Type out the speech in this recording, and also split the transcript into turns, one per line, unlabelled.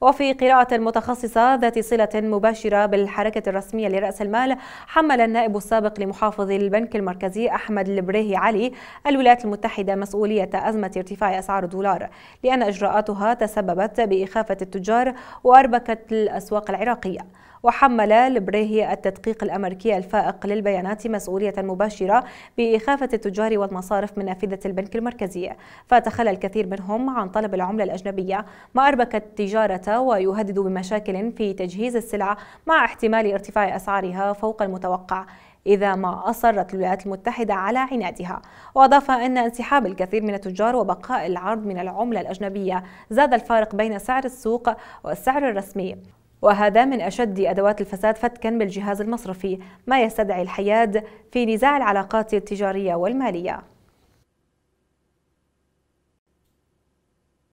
وفي قراءة متخصصة ذات صلة مباشرة بالحركة الرسمية لرأس المال حمل النائب السابق لمحافظ البنك المركزي أحمد البريهي علي الولايات المتحدة مسؤولية أزمة ارتفاع أسعار الدولار لأن إجراءاتها تسببت بإخافة التجار وأربكت الأسواق العراقية وحمل لبريهي التدقيق الأمريكي الفائق للبيانات مسؤولية مباشرة بإخافة التجار والمصارف من نافذة البنك المركزي فتخلى الكثير منهم عن طلب العملة الأجنبية ما أربك التجارة ويهدد بمشاكل في تجهيز السلع مع احتمال ارتفاع أسعارها فوق المتوقع إذا ما أصرت الولايات المتحدة على عنادها وأضاف أن انسحاب الكثير من التجار وبقاء العرض من العملة الأجنبية زاد الفارق بين سعر السوق والسعر الرسمي وهذا من أشد أدوات الفساد فتكا بالجهاز المصرفي ما يستدعي الحياد في نزاع العلاقات التجارية والمالية